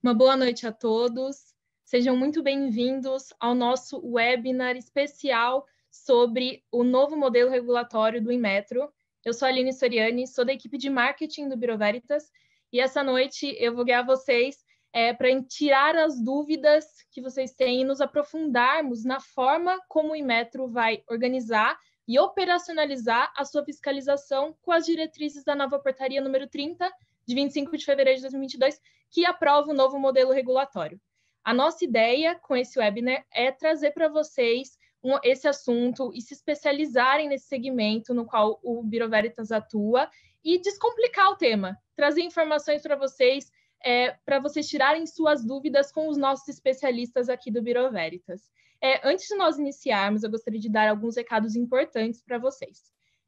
Uma boa noite a todos. Sejam muito bem-vindos ao nosso webinar especial sobre o novo modelo regulatório do Inmetro. Eu sou a Aline Soriani, sou da equipe de marketing do Biro Veritas e essa noite eu vou guiar vocês é, para tirar as dúvidas que vocês têm e nos aprofundarmos na forma como o Inmetro vai organizar e operacionalizar a sua fiscalização com as diretrizes da nova portaria número 30 de 25 de fevereiro de 2022, que aprova o novo modelo regulatório. A nossa ideia com esse webinar é trazer para vocês um, esse assunto e se especializarem nesse segmento no qual o Biro Veritas atua e descomplicar o tema, trazer informações para vocês, é, para vocês tirarem suas dúvidas com os nossos especialistas aqui do Biro Veritas. É, antes de nós iniciarmos, eu gostaria de dar alguns recados importantes para vocês.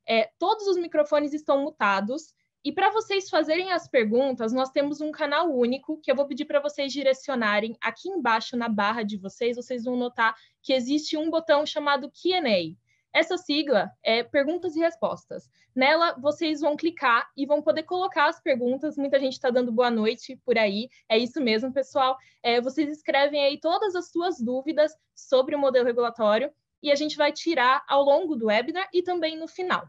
É, todos os microfones estão mutados, e para vocês fazerem as perguntas, nós temos um canal único que eu vou pedir para vocês direcionarem aqui embaixo na barra de vocês. Vocês vão notar que existe um botão chamado QA. Essa sigla é perguntas e respostas. Nela, vocês vão clicar e vão poder colocar as perguntas. Muita gente está dando boa noite por aí. É isso mesmo, pessoal. É, vocês escrevem aí todas as suas dúvidas sobre o modelo regulatório e a gente vai tirar ao longo do webinar e também no final.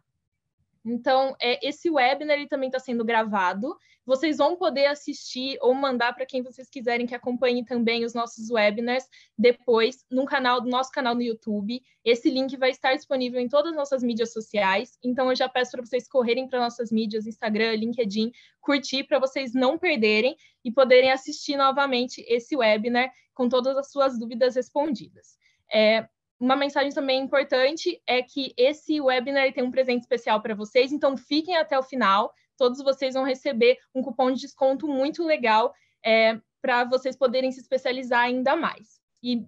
Então, é, esse webinar ele também está sendo gravado. Vocês vão poder assistir ou mandar para quem vocês quiserem que acompanhe também os nossos webinars depois no canal do nosso canal no YouTube. Esse link vai estar disponível em todas as nossas mídias sociais. Então, eu já peço para vocês correrem para nossas mídias, Instagram, LinkedIn, curtir para vocês não perderem e poderem assistir novamente esse webinar com todas as suas dúvidas respondidas. É, uma mensagem também importante é que esse webinar tem um presente especial para vocês, então fiquem até o final. Todos vocês vão receber um cupom de desconto muito legal é, para vocês poderem se especializar ainda mais. E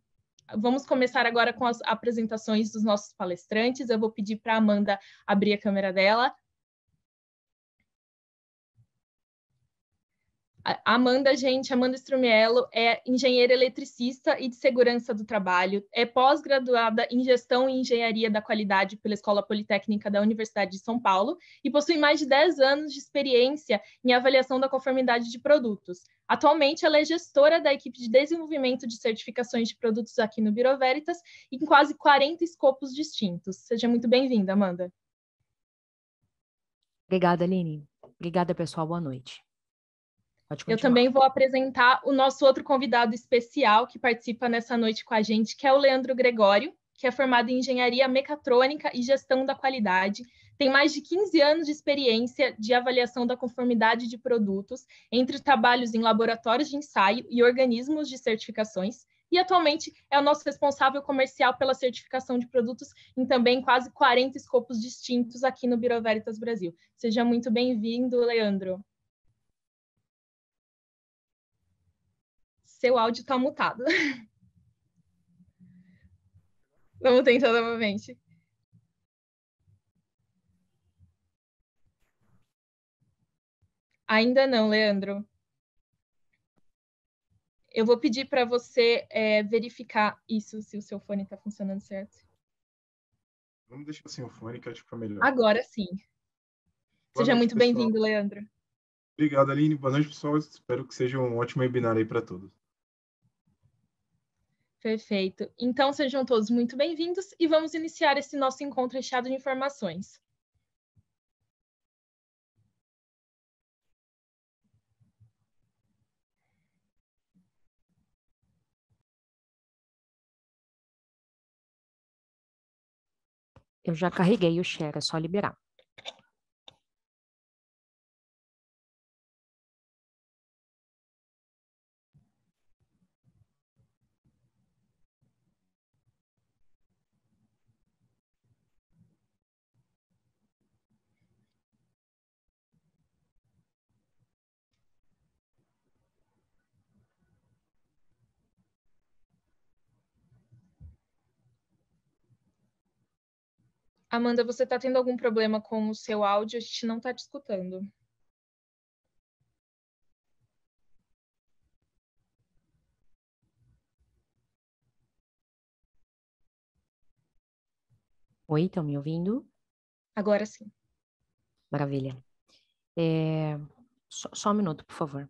vamos começar agora com as apresentações dos nossos palestrantes. Eu vou pedir para a Amanda abrir a câmera dela. Amanda, gente, Amanda Strumiello é engenheira eletricista e de segurança do trabalho, é pós-graduada em gestão e engenharia da qualidade pela Escola Politécnica da Universidade de São Paulo e possui mais de 10 anos de experiência em avaliação da conformidade de produtos. Atualmente, ela é gestora da equipe de desenvolvimento de certificações de produtos aqui no Biro Veritas, em quase 40 escopos distintos. Seja muito bem-vinda, Amanda. Obrigada, Aline. Obrigada, pessoal. Boa noite. Eu também vou apresentar o nosso outro convidado especial que participa nessa noite com a gente, que é o Leandro Gregório, que é formado em Engenharia Mecatrônica e Gestão da Qualidade. Tem mais de 15 anos de experiência de avaliação da conformidade de produtos, entre trabalhos em laboratórios de ensaio e organismos de certificações, e atualmente é o nosso responsável comercial pela certificação de produtos em também quase 40 escopos distintos aqui no Biro Veritas Brasil. Seja muito bem-vindo, Leandro. Seu áudio está mutado. Vamos tentar novamente. Ainda não, Leandro. Eu vou pedir para você é, verificar isso, se o seu fone está funcionando certo. Vamos deixar assim o fone, que acho que melhor. Agora sim. Boa Seja noite, muito bem-vindo, Leandro. Obrigado, Aline. Boa noite, pessoal. Espero que seja um ótimo webinar aí para todos. Perfeito. Então sejam todos muito bem-vindos e vamos iniciar esse nosso encontro recheado de informações. Eu já carreguei o share, é só liberar. Amanda, você está tendo algum problema com o seu áudio? A gente não está te escutando. Oi, estão me ouvindo? Agora sim. Maravilha. É... Só, só um minuto, por favor.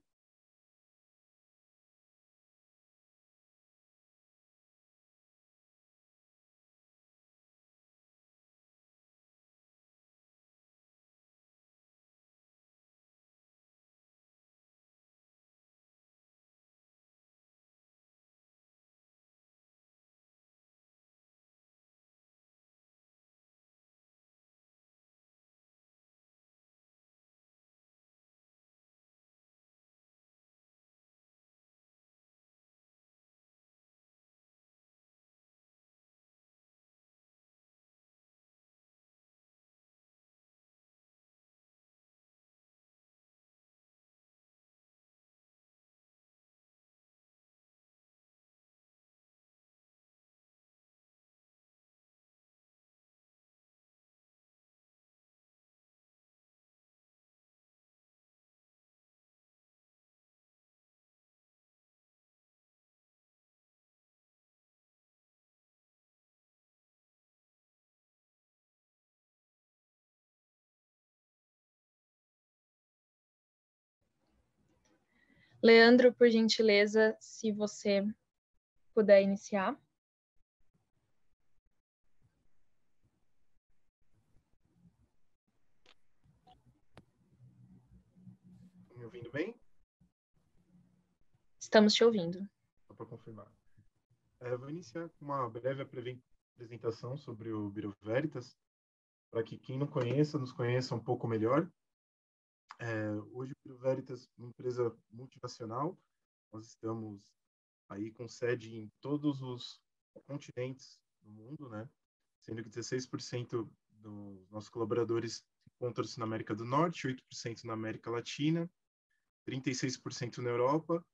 Leandro, por gentileza, se você puder iniciar. Me ouvindo bem? Estamos te ouvindo. Só para confirmar. É, vou iniciar com uma breve apresentação sobre o Biro Veritas, para que quem não conheça, nos conheça um pouco melhor. É, hoje, o Veritas é uma empresa multinacional, nós estamos aí com sede em todos os continentes do mundo, né? Sendo que 16% dos nossos colaboradores encontram-se assim, na América do Norte, 8% na América Latina, 36% na Europa,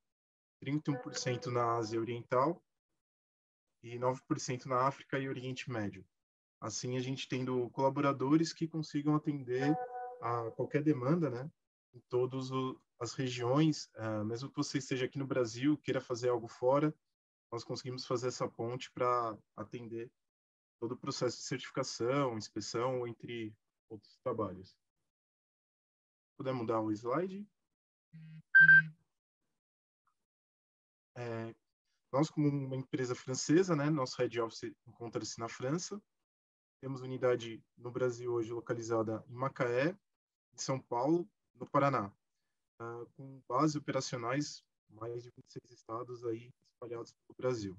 31% na Ásia Oriental e 9% na África e Oriente Médio. Assim, a gente tendo colaboradores que consigam atender a qualquer demanda, né? Em todas as regiões, uh, mesmo que você esteja aqui no Brasil, queira fazer algo fora, nós conseguimos fazer essa ponte para atender todo o processo de certificação, inspeção, entre outros trabalhos. Puder mudar o slide? É, nós, como uma empresa francesa, né, nosso head office encontra-se na França. Temos unidade no Brasil hoje localizada em Macaé, de São Paulo, no Paraná, uh, com bases operacionais mais de 26 estados aí espalhados pelo Brasil.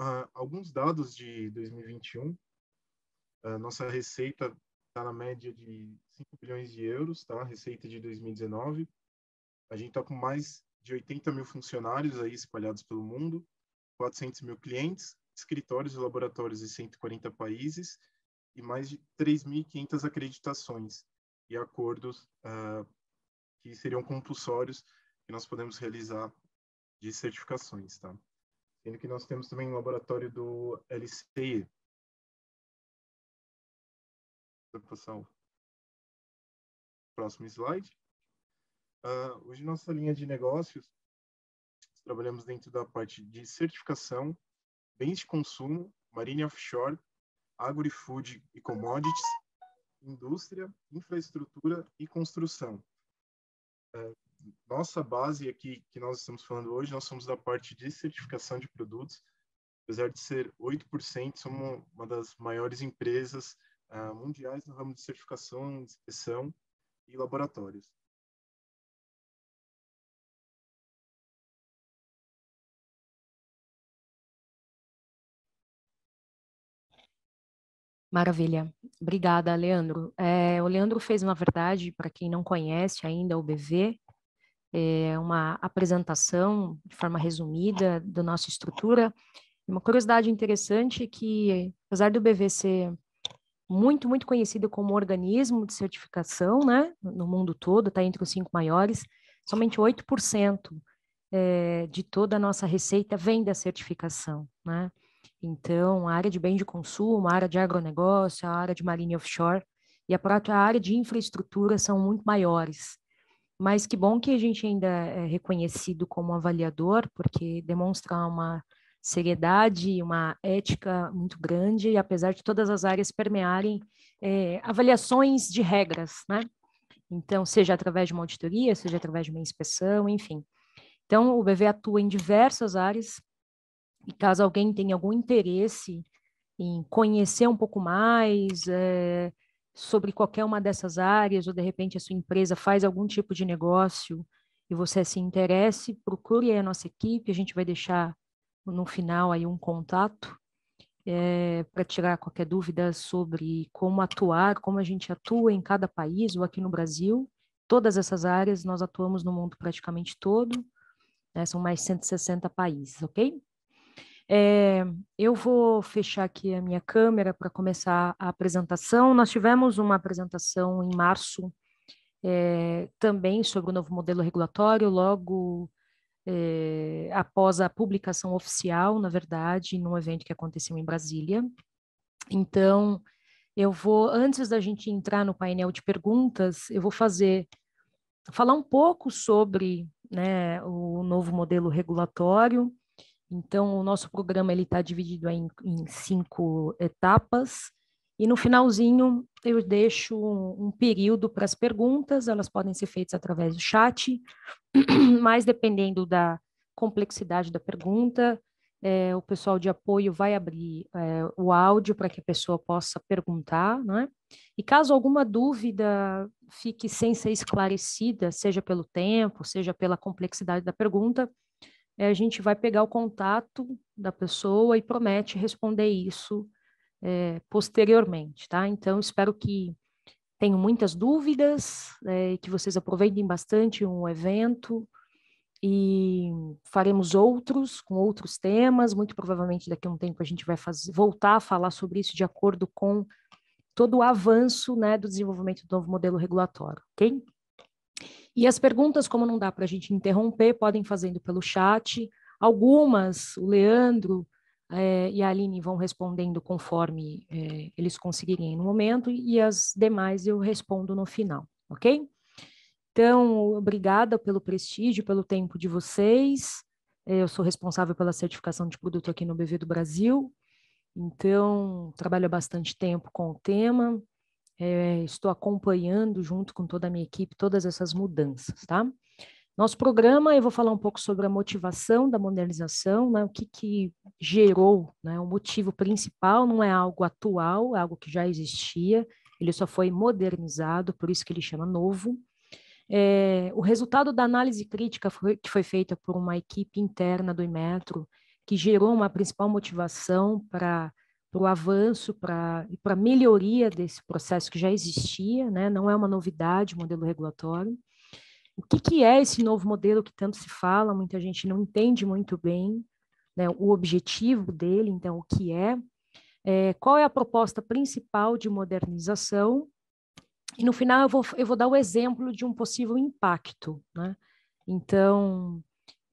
Uh, alguns dados de 2021, uh, ah, nossa receita está na média de 5 bilhões de euros, tá? Receita de 2019. A gente está com mais de 80 mil funcionários aí espalhados pelo mundo, 400 mil clientes, escritórios e laboratórios em 140 países e mais de 3.500 acreditações e acordos uh, que seriam compulsórios que nós podemos realizar de certificações, tá? Sendo que nós temos também um laboratório do LCE. Vou passar o próximo slide. Uh, hoje, nossa linha de negócios, trabalhamos dentro da parte de certificação, bens de consumo, marinha offshore, agri-food e commodities, indústria, infraestrutura e construção. É, nossa base aqui que nós estamos falando hoje, nós somos da parte de certificação de produtos, apesar de ser 8%, somos uma das maiores empresas é, mundiais no ramo de certificação, inspeção e laboratórios. Maravilha. Obrigada, Leandro. É, o Leandro fez, na verdade, para quem não conhece ainda o BV, é uma apresentação de forma resumida da nossa estrutura. Uma curiosidade interessante é que, apesar do BV ser muito, muito conhecido como organismo de certificação, né, no mundo todo, está entre os cinco maiores, somente 8% é, de toda a nossa receita vem da certificação, né? Então, a área de bem de consumo, a área de agronegócio, a área de marinha offshore e a própria área de infraestrutura são muito maiores. Mas que bom que a gente ainda é reconhecido como avaliador, porque demonstra uma seriedade e uma ética muito grande, e apesar de todas as áreas permearem é, avaliações de regras, né? Então, seja através de uma auditoria, seja através de uma inspeção, enfim. Então, o BV atua em diversas áreas e caso alguém tenha algum interesse em conhecer um pouco mais é, sobre qualquer uma dessas áreas, ou de repente a sua empresa faz algum tipo de negócio e você se interesse, procure a nossa equipe, a gente vai deixar no final aí um contato é, para tirar qualquer dúvida sobre como atuar, como a gente atua em cada país ou aqui no Brasil. Todas essas áreas nós atuamos no mundo praticamente todo, né, são mais 160 países, ok? É, eu vou fechar aqui a minha câmera para começar a apresentação. Nós tivemos uma apresentação em março é, também sobre o novo modelo regulatório, logo é, após a publicação oficial, na verdade, num evento que aconteceu em Brasília. Então, eu vou, antes da gente entrar no painel de perguntas, eu vou fazer falar um pouco sobre né, o novo modelo regulatório então, o nosso programa ele está dividido em, em, cinco etapas. E no finalzinho eu deixo um, um período para as perguntas, elas podem ser feitas através do chat, mas dependendo da complexidade da pergunta, é, o pessoal de apoio vai abrir é, o áudio para que a pessoa possa perguntar, né? E caso alguma dúvida fique sem ser esclarecida, seja pelo tempo, seja pela complexidade da pergunta, é, a gente vai pegar o contato da pessoa e promete responder isso é, posteriormente, tá? Então, espero que tenham muitas dúvidas, é, que vocês aproveitem bastante o um evento e faremos outros com outros temas. Muito provavelmente daqui a um tempo a gente vai fazer, voltar a falar sobre isso de acordo com todo o avanço né, do desenvolvimento do novo modelo regulatório, ok? E as perguntas, como não dá para a gente interromper, podem fazendo pelo chat. Algumas, o Leandro é, e a Aline vão respondendo conforme é, eles conseguirem no momento, e as demais eu respondo no final, ok? Então, obrigada pelo prestígio, pelo tempo de vocês. Eh, eu sou responsável pela certificação de produto aqui no BV do Brasil. Então, trabalho há bastante tempo com o tema, é, estou acompanhando junto com toda a minha equipe todas essas mudanças, tá? Nosso programa, eu vou falar um pouco sobre a motivação da modernização, né, o que, que gerou, né, o motivo principal, não é algo atual, é algo que já existia, ele só foi modernizado, por isso que ele chama novo. É, o resultado da análise crítica foi, que foi feita por uma equipe interna do Imetro, que gerou uma principal motivação para para o avanço e para a melhoria desse processo que já existia, né? não é uma novidade o modelo regulatório. O que, que é esse novo modelo que tanto se fala, muita gente não entende muito bem né? o objetivo dele, então, o que é, é, qual é a proposta principal de modernização, e no final eu vou, eu vou dar o exemplo de um possível impacto. Né? Então,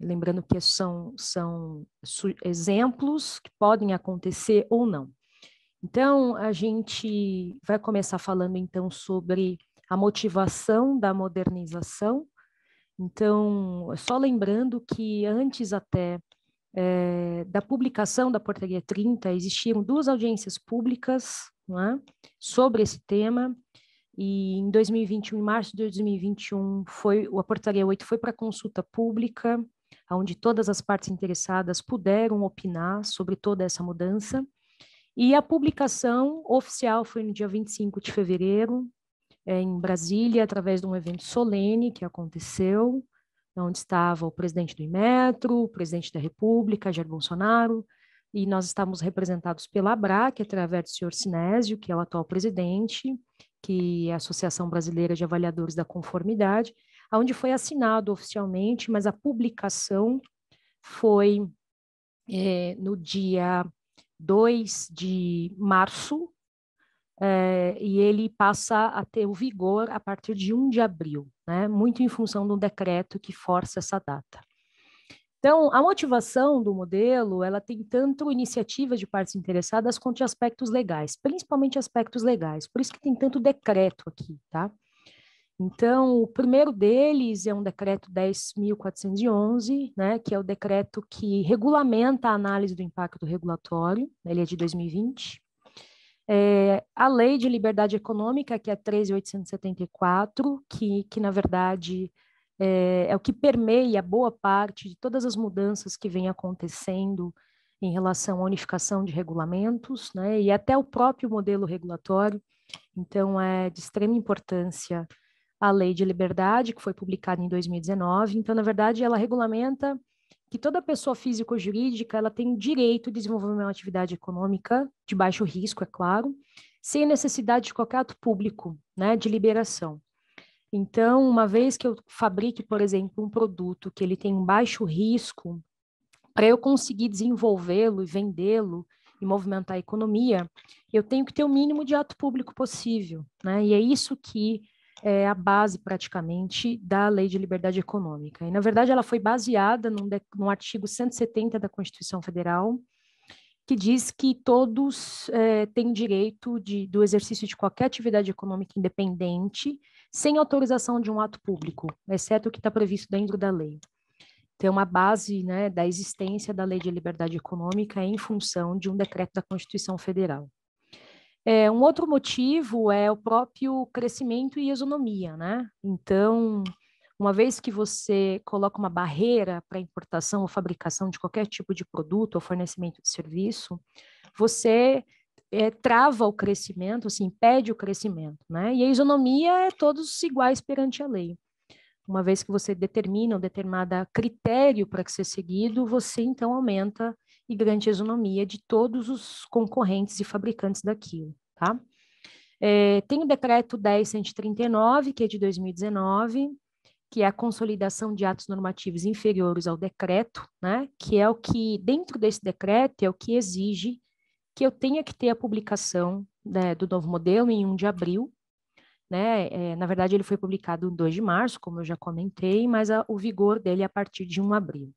Lembrando que são, são exemplos que podem acontecer ou não. Então, a gente vai começar falando então sobre a motivação da modernização. Então, só lembrando que antes até é, da publicação da Portaria 30, existiam duas audiências públicas é? sobre esse tema, e em 2021, em março de 2021, foi, a Portaria 8 foi para consulta pública, onde todas as partes interessadas puderam opinar sobre toda essa mudança. E a publicação oficial foi no dia 25 de fevereiro, é, em Brasília, através de um evento solene que aconteceu, onde estava o presidente do Imetro, o presidente da República, Jair Bolsonaro, e nós estávamos representados pela ABRAC, através do senhor Sinésio, que é o atual presidente, que é a Associação Brasileira de Avaliadores da Conformidade, onde foi assinado oficialmente, mas a publicação foi é, no dia 2 de março, é, e ele passa a ter o vigor a partir de 1 de abril, né, muito em função do decreto que força essa data. Então, a motivação do modelo, ela tem tanto iniciativas de partes interessadas quanto de aspectos legais, principalmente aspectos legais. Por isso que tem tanto decreto aqui, tá? Então, o primeiro deles é um decreto 10.411, né, que é o decreto que regulamenta a análise do impacto regulatório, né, ele é de 2020. É, a Lei de Liberdade Econômica, que é 13.874, que, que, na verdade, é, é o que permeia boa parte de todas as mudanças que vem acontecendo em relação à unificação de regulamentos, né, e até o próprio modelo regulatório. Então, é de extrema importância a Lei de Liberdade, que foi publicada em 2019. Então, na verdade, ela regulamenta que toda pessoa física ou jurídica ela tem direito de desenvolver uma atividade econômica de baixo risco, é claro, sem necessidade de qualquer ato público, né, de liberação. Então, uma vez que eu fabrique, por exemplo, um produto que ele tem um baixo risco, para eu conseguir desenvolvê-lo e vendê-lo e movimentar a economia, eu tenho que ter o mínimo de ato público possível, né? E é isso que é a base praticamente da Lei de Liberdade Econômica. E, na verdade, ela foi baseada num, artigo 170 da Constituição Federal, que diz que todos é, têm direito de, do exercício de qualquer atividade econômica independente, sem autorização de um ato público, exceto o que está previsto dentro da lei. Então, é uma base né, da existência da Lei de Liberdade Econômica é em função de um decreto da Constituição Federal. É, um outro motivo é o próprio crescimento e isonomia, né? Então, uma vez que você coloca uma barreira para importação ou fabricação de qualquer tipo de produto ou fornecimento de serviço, você é, trava o crescimento, assim, impede o crescimento, né? E a isonomia é todos iguais perante a lei. Uma vez que você determina um determinado critério para que ser seguido, você então aumenta e grande a isonomia de todos os concorrentes e fabricantes daquilo, tá? É, tem o decreto 10139, que é de 2019, que é a consolidação de atos normativos inferiores ao decreto, né? Que é o que, dentro desse decreto, é o que exige que eu tenha que ter a publicação né, do novo modelo em 1 de abril, né? É, na verdade, ele foi publicado em 2 de março, como eu já comentei, mas a, o vigor dele é a partir de 1 de abril.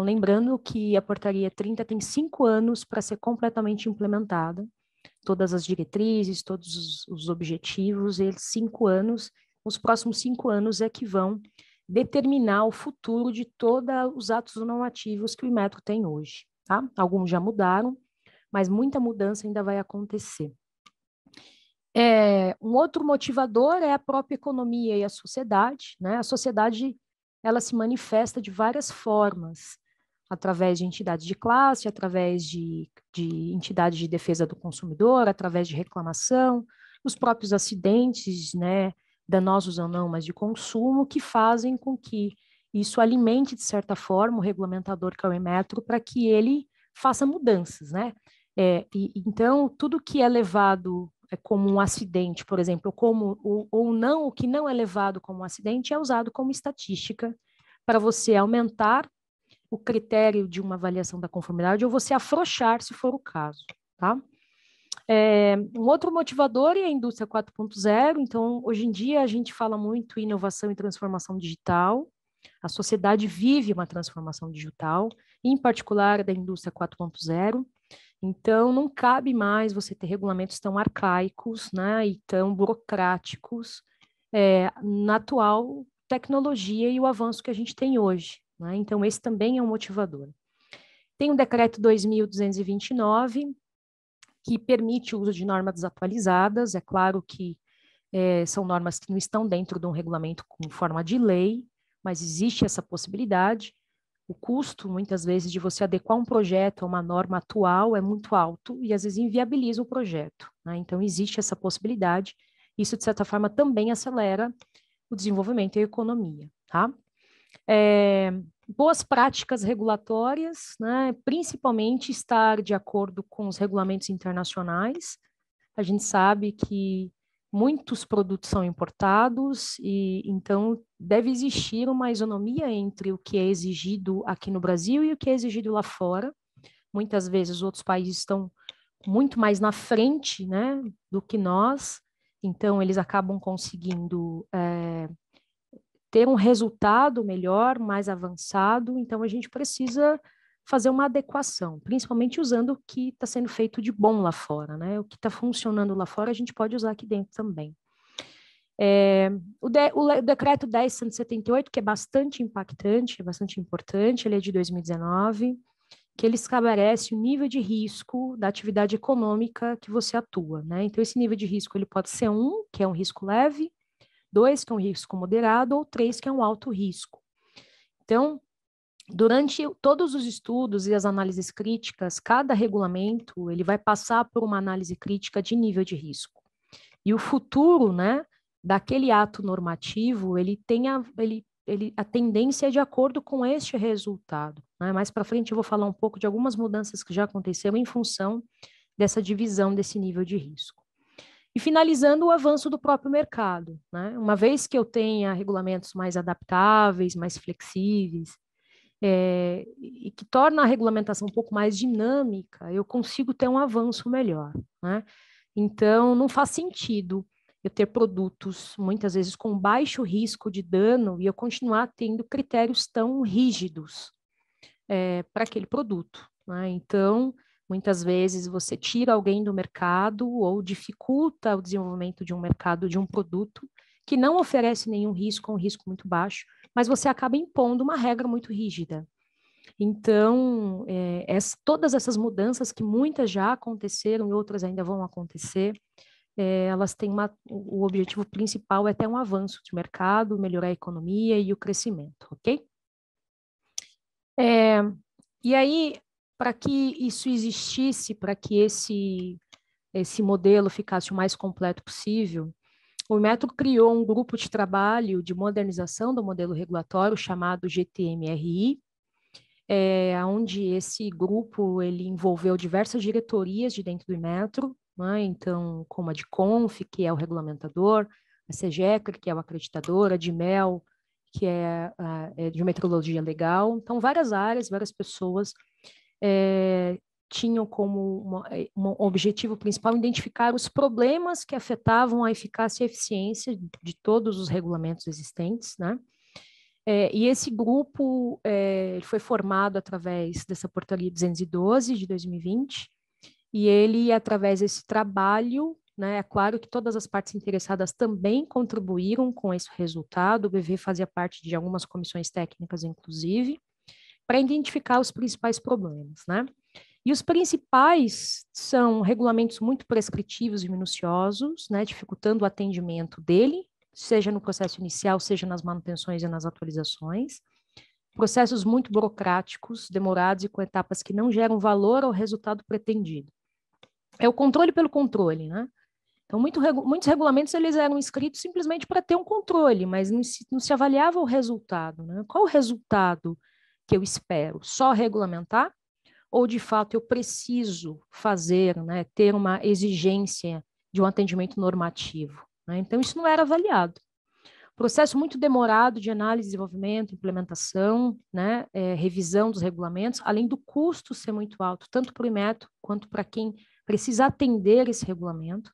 Então, lembrando que a portaria 30 tem cinco anos para ser completamente implementada, todas as diretrizes, todos os, os objetivos, eles cinco anos, os próximos cinco anos é que vão determinar o futuro de todos os atos normativos que o Imetro tem hoje. Tá? Alguns já mudaram, mas muita mudança ainda vai acontecer. É, um outro motivador é a própria economia e a sociedade. Né? A sociedade ela se manifesta de várias formas através de entidades de classe, através de, de de defesa do consumidor, através de reclamação, os próprios acidentes, né, danosos ou não, mas de consumo, que fazem com que isso alimente, de certa forma, o regulamentador, que é o Emetro, para que ele faça mudanças, né? É, e, então, tudo que é levado é, como um acidente, por exemplo, como, ou, ou não, o que não é levado como um acidente é usado como estatística para você aumentar o critério de uma avaliação da conformidade ou você afrouxar, se for o caso, tá? É, um outro motivador é a indústria 4.0. Então, hoje em dia, a gente fala muito em inovação e transformação digital. A sociedade vive uma transformação digital, em particular da indústria 4.0. Então, não cabe mais você ter regulamentos tão arcaicos né, e tão burocráticos é, na atual tecnologia e o avanço que a gente tem hoje. Né? Então, esse também é um motivador. Tem o um decreto 2229, que permite o uso de normas desatualizadas, é claro que é, são normas que não estão dentro de um regulamento com forma de lei, mas existe essa possibilidade. O custo, muitas vezes, de você adequar um projeto a uma norma atual é muito alto e às vezes inviabiliza o projeto. Né? Então, existe essa possibilidade. Isso, de certa forma, também acelera o desenvolvimento e a economia. Tá? É, boas práticas regulatórias, né, principalmente estar de acordo com os regulamentos internacionais. A gente sabe que muitos produtos são importados e então deve existir uma isonomia entre o que é exigido aqui no Brasil e o que é exigido lá fora. Muitas vezes outros países estão muito mais na frente, né, do que nós, então eles acabam conseguindo é, ter um resultado melhor, mais avançado, então a gente precisa fazer uma adequação, principalmente usando o que está sendo feito de bom lá fora, né? O que está funcionando lá fora a gente pode usar aqui dentro também. É, o, de, o, decreto 1078, que é bastante impactante, é bastante importante, ele é de 2019, que ele estabelece o nível de risco da atividade econômica que você atua, né? Então, esse nível de risco ele pode ser um, que é um risco leve, dois que é um risco moderado ou três que é um alto risco. Então, durante todos os estudos e as análises críticas, cada regulamento ele vai passar por uma análise crítica de nível de risco. E o futuro, né, daquele ato normativo, ele tem a, ele, ele, a tendência é de acordo com este resultado. Né? Mais para frente eu vou falar um pouco de algumas mudanças que já aconteceram em função dessa divisão desse nível de risco. E finalizando o avanço do próprio mercado. Né? Uma vez que eu tenha regulamentos mais adaptáveis, mais flexíveis, é, e que torna a regulamentação um pouco mais dinâmica, eu consigo ter um avanço melhor. Né? Então, não faz sentido eu ter produtos, muitas vezes, com baixo risco de dano e eu continuar tendo critérios tão rígidos é, para aquele produto. Né? Então, Muitas vezes você tira alguém do mercado ou dificulta o desenvolvimento de um mercado, de um produto, que não oferece nenhum risco, é um risco muito baixo, mas você acaba impondo uma regra muito rígida. Então, é, essa, todas essas mudanças que muitas já aconteceram e outras ainda vão acontecer, é, elas têm uma, o objetivo principal é ter um avanço de mercado, melhorar a economia e o crescimento, ok? É, e aí, para que isso existisse, para que esse, esse modelo ficasse o mais completo possível, o Metro criou um grupo de trabalho de modernização do modelo regulatório chamado GTMRI, é, onde esse grupo ele envolveu diversas diretorias de dentro do Metro, né? então como a de Conf, que é o regulamentador, a CEGECR, que é o acreditador, a de Mel que é, a, é de metrologia legal, então várias áreas, várias pessoas é, tinham como uma, eh, um objetivo principal identificar os problemas que afetavam a eficácia e eficiência de todos os regulamentos existentes, né? É, e esse grupo é, foi formado através dessa portaria 212 de 2020, e ele, através desse trabalho, né, é claro que todas as partes interessadas também contribuíram com esse resultado, o BV fazia parte de algumas comissões técnicas, inclusive, para identificar os principais problemas, né? E os principais são regulamentos muito prescritivos e minuciosos, né, dificultando o atendimento dele, seja no processo inicial, seja nas manutenções e nas atualizações. Processos muito burocráticos, demorados e com etapas que não geram valor ao resultado pretendido. É o controle pelo controle, né? Então, muito, muitos regulamentos eles eram escritos simplesmente para ter um controle, mas não se, não se avaliava o resultado. Né? Qual o resultado que eu espero? Só regulamentar? Ou de fato eu preciso fazer, né, ter uma exigência de um atendimento normativo? Né? Então, isso não era avaliado. Processo muito demorado de análise, desenvolvimento, implementação, né, é, revisão dos regulamentos, além do custo ser muito alto, tanto para o IMETO quanto para quem precisa atender esse regulamento.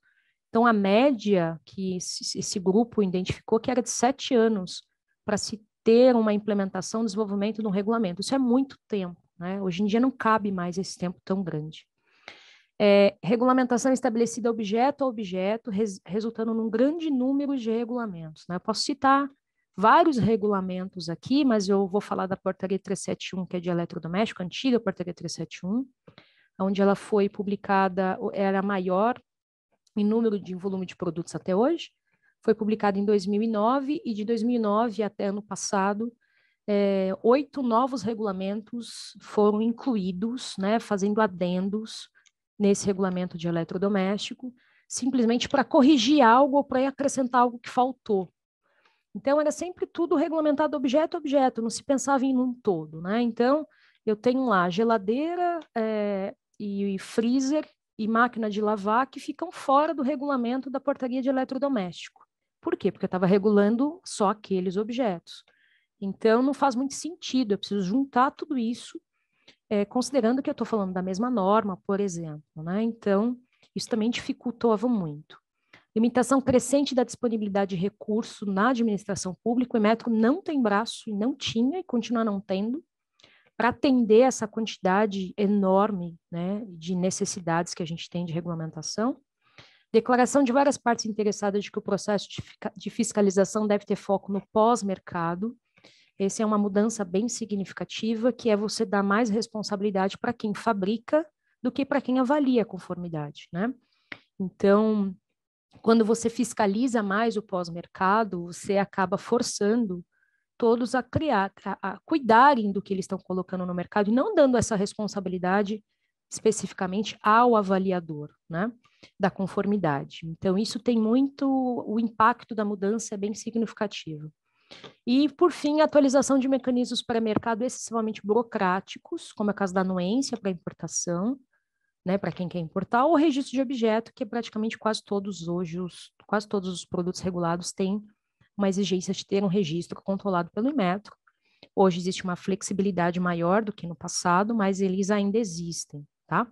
Então, a média que esse, esse grupo identificou que era de sete anos para se ter uma implementação, um desenvolvimento de um regulamento. Isso é muito tempo, né? Hoje em dia não cabe mais esse tempo tão grande. É, regulamentação estabelecida objeto a objeto, res, resultando num grande número de regulamentos. Né? Eu posso citar vários regulamentos aqui, mas eu vou falar da portaria 371, que é de eletrodoméstico, antiga portaria 371, onde ela foi publicada, era maior em número de volume de produtos até hoje, foi publicado em 2009 e de 2009 até ano passado, é, oito novos regulamentos foram incluídos, né, fazendo adendos nesse regulamento de eletrodoméstico, simplesmente para corrigir algo ou para acrescentar algo que faltou. Então, era sempre tudo regulamentado objeto a objeto, não se pensava em um todo. Né? Então, eu tenho lá geladeira é, e, e freezer e máquina de lavar que ficam fora do regulamento da portaria de eletrodoméstico. Por quê? Porque eu estava regulando só aqueles objetos. Então, não faz muito sentido, eu preciso juntar tudo isso, é, considerando que eu estou falando da mesma norma, por exemplo. Né? Então, isso também dificultava muito. Limitação crescente da disponibilidade de recurso na administração pública, o Emetro não tem braço, e não tinha, e continua não tendo, para atender essa quantidade enorme né, de necessidades que a gente tem de regulamentação. Declaração de várias partes interessadas de que o processo de fiscalização deve ter foco no pós-mercado. Essa é uma mudança bem significativa, que é você dar mais responsabilidade para quem fabrica do que para quem avalia a conformidade, né? Então, quando você fiscaliza mais o pós-mercado, você acaba forçando todos a criar, a, a, cuidarem do que eles estão colocando no mercado e não dando essa responsabilidade especificamente ao avaliador, né? da conformidade. Então, isso tem muito, o impacto da mudança é bem significativo. E, por fim, a atualização de mecanismos para mercado excessivamente burocráticos, como é o caso da anuência para importação, né, para quem quer importar, ou registro de objeto, que é praticamente quase todos hoje, os, quase todos os produtos regulados têm uma exigência de ter um registro controlado pelo Inmetro. Hoje existe uma flexibilidade maior do que no passado, mas eles ainda existem, tá?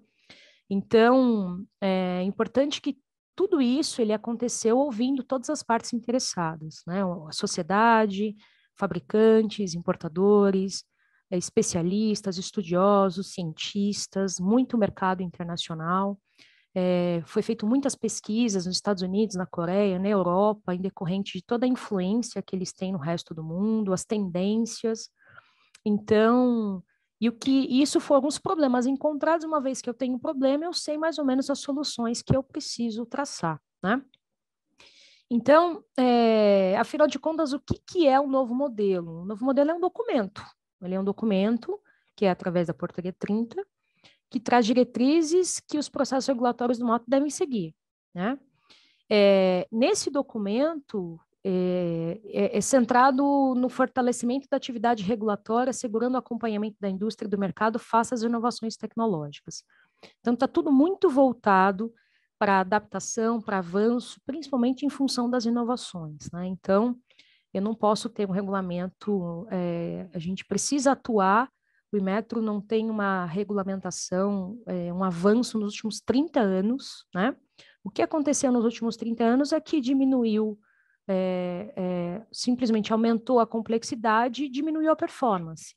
Então, é importante que tudo isso ele aconteceu ouvindo todas as partes interessadas, né? A sociedade, fabricantes, importadores, é, especialistas, estudiosos, cientistas, muito mercado internacional. É, foi feito muitas pesquisas nos Estados Unidos, na Coreia, na Europa, em decorrente de toda a influência que eles têm no resto do mundo, as tendências. Então, e o que isso foram os problemas encontrados, uma vez que eu tenho um problema, eu sei mais ou menos as soluções que eu preciso traçar, né? Então, é, afinal de contas, o que, que é o um novo modelo? O novo modelo é um documento. Ele é um documento que é através da portaria 30, que traz diretrizes que os processos regulatórios do mato devem seguir, né? É, nesse documento, é, é, é, centrado no fortalecimento da atividade regulatória, assegurando o acompanhamento da indústria e do mercado face às inovações tecnológicas. Então, está tudo muito voltado para adaptação, para avanço, principalmente em função das inovações. Né? Então, eu não posso ter um regulamento, é, a gente precisa atuar. O Imetro não tem uma regulamentação, é, um avanço nos últimos 30 anos. Né? O que aconteceu nos últimos 30 anos é que diminuiu é, é, simplesmente aumentou a complexidade e diminuiu a performance.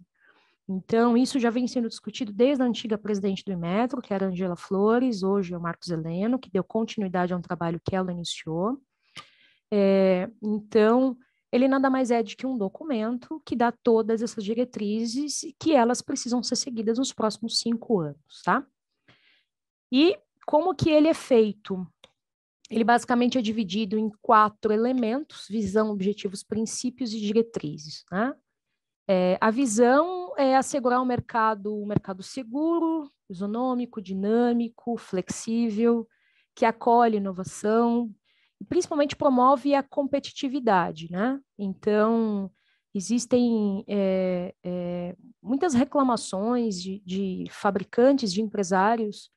Então, isso já vem sendo discutido desde a antiga presidente do Imetro, que era Angela Flores, hoje é o Marcos Heleno, que deu continuidade a um trabalho que ela iniciou. É, então, ele nada mais é do que um documento que dá todas essas diretrizes que elas precisam ser seguidas nos próximos cinco anos, tá? E como que ele é feito? Ele basicamente é dividido em quatro elementos: visão, objetivos, princípios e diretrizes. Né? É, a visão é assegurar um mercado, um mercado seguro, isonômico, dinâmico, flexível, que acolhe inovação e principalmente promove a competitividade. Né? Então, existem é, é, muitas reclamações de, de fabricantes, de empresários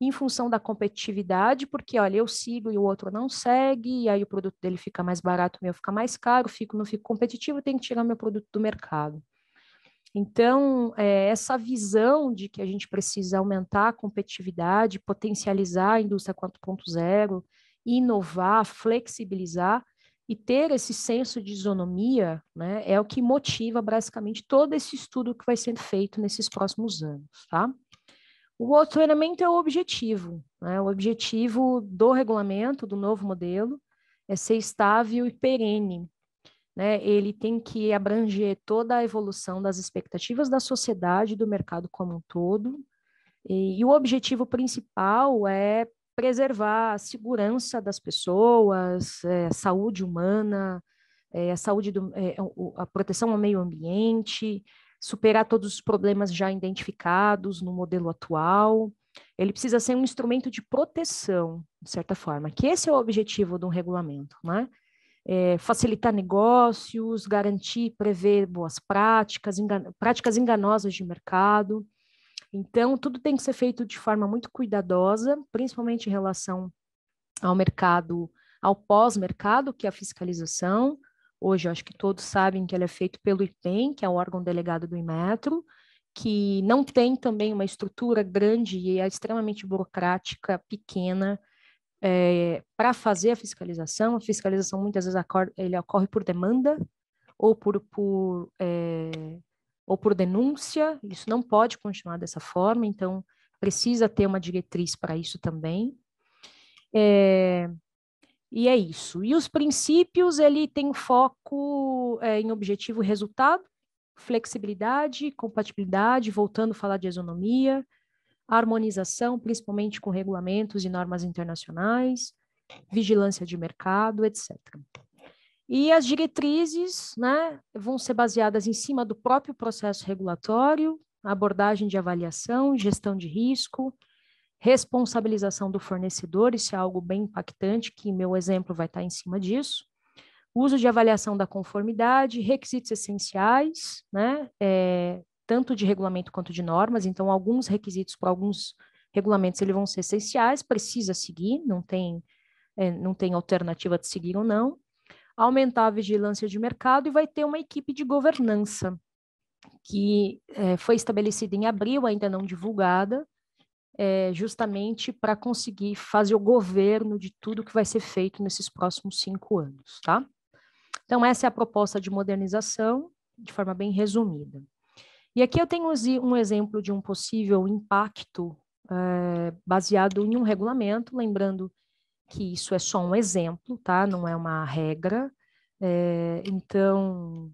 em função da competitividade, porque olha, eu sigo e o outro não segue, e aí o produto dele fica mais barato, o meu fica mais caro, fico, não fico competitivo, eu tenho que tirar meu produto do mercado. Então, é, essa visão de que a gente precisa aumentar a competitividade, potencializar a indústria 4.0, inovar, flexibilizar e ter esse senso de isonomia, né, é o que motiva basicamente todo esse estudo que vai sendo feito nesses próximos anos, tá? O outro elemento é o objetivo. Né? O objetivo do regulamento, do novo modelo, é ser estável e perene. Né? Ele tem que abranger toda a evolução das expectativas da sociedade, do mercado como um todo. E, e o objetivo principal é preservar a segurança das pessoas, é, a saúde humana, é, a saúde do, é, a proteção ao meio ambiente, superar todos os problemas já identificados no modelo atual. Ele precisa ser um instrumento de proteção, de certa forma, que esse é o objetivo de um regulamento, né? É, facilitar negócios, garantir, prever boas práticas, engan práticas enganosas de mercado. Então, tudo tem que ser feito de forma muito cuidadosa, principalmente em relação ao mercado, ao pós-mercado, que é a fiscalização, Hoje, eu acho que todos sabem que ele é feito pelo IPEM, que é o órgão delegado do Inmetro, que não tem também uma estrutura grande e é extremamente burocrática, pequena, é, eh, para fazer a fiscalização. A fiscalização muitas vezes ocorre, ele ocorre por demanda ou por, por é, ou por denúncia. Isso não pode continuar dessa forma. Então precisa ter uma diretriz para isso também. É, e é isso. E os princípios, ele tem foco é, em objetivo e resultado, flexibilidade, compatibilidade, voltando a falar de isonomia, harmonização, principalmente com regulamentos e normas internacionais, vigilância de mercado, etc. E as diretrizes né, vão ser baseadas em cima do próprio processo regulatório, abordagem de avaliação, gestão de risco, Responsabilização do fornecedor, isso é algo bem impactante, que meu exemplo vai estar em cima disso. Uso de avaliação da conformidade, requisitos essenciais, né? É, tanto de regulamento quanto de normas, então alguns requisitos para alguns regulamentos eles vão ser essenciais, precisa seguir, não tem, é, não tem alternativa de seguir ou não. Aumentar a vigilância de mercado e vai ter uma equipe de governança, que é, foi estabelecida em abril, ainda não divulgada, é, justamente para conseguir fazer o governo de tudo que vai ser feito nesses próximos cinco anos, tá? Então, essa é a proposta de modernização, de forma bem resumida. E aqui eu tenho um exemplo de um possível impacto é, baseado em um regulamento, lembrando que isso é só um exemplo, tá? Não é uma regra. É, então,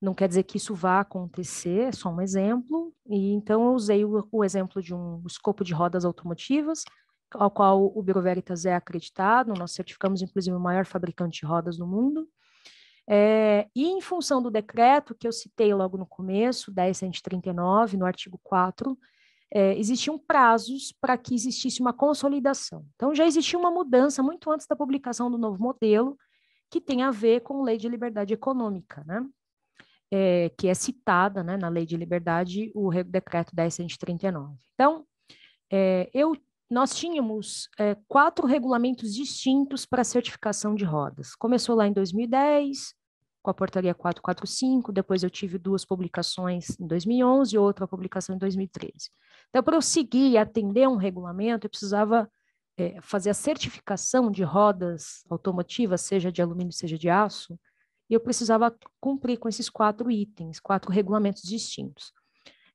não quer dizer que isso vá acontecer, é só um exemplo. E então eu usei o, o exemplo de um escopo de rodas automotivas, ao qual o Bureau Veritas é acreditado, nós certificamos inclusive o maior fabricante de rodas do mundo. É, e em função do decreto que eu citei logo no começo, 10139, no artigo 4, é, existiam prazos para que existisse uma consolidação. Então, já existia uma mudança muito antes da publicação do novo modelo, que tem a ver com lei de liberdade econômica, né? é, que é citada né, na Lei de Liberdade, o Decreto 1.039. Então, é, eu, nós tínhamos é, quatro regulamentos distintos para certificação de rodas. Começou lá em 2010, com a portaria 445, depois eu tive duas publicações em 2011 e outra publicação em 2013. Então, para eu seguir e atender um regulamento, eu precisava é, fazer a certificação de rodas automotivas, seja de alumínio, seja de aço, e eu precisava cumprir com esses quatro itens, quatro regulamentos distintos.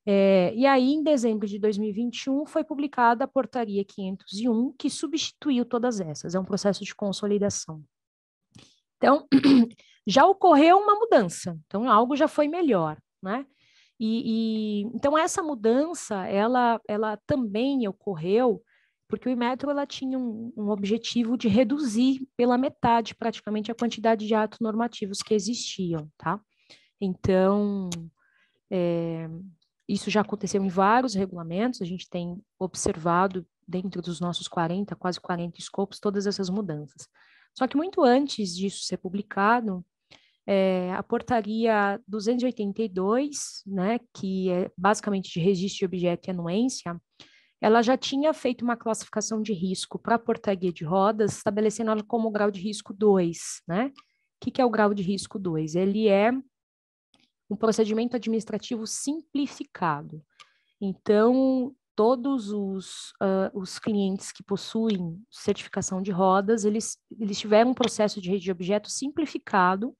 É, e aí, em dezembro de 2021, foi publicada a Portaria 501, que substituiu todas essas, é um processo de consolidação. Então, já ocorreu uma mudança, então algo já foi melhor, né? E, e então essa mudança, ela, ela também ocorreu porque o Imetro ela tinha um, um, objetivo de reduzir pela metade praticamente a quantidade de atos normativos que existiam, tá? Então, é, isso já aconteceu em vários regulamentos, a gente tem observado dentro dos nossos 40, quase 40 escopos, todas essas mudanças. Só que muito antes disso ser publicado, é, a portaria 282, né, que é basicamente de registro de objeto e anuência, ela já tinha feito uma classificação de risco para a portaria de rodas, estabelecendo ela como grau de risco 2, né? O que, que é o grau de risco 2? Ele é um procedimento administrativo simplificado. Então, todos os, uh, os clientes que possuem certificação de rodas, eles, eles tiveram um processo de rede de objetos simplificado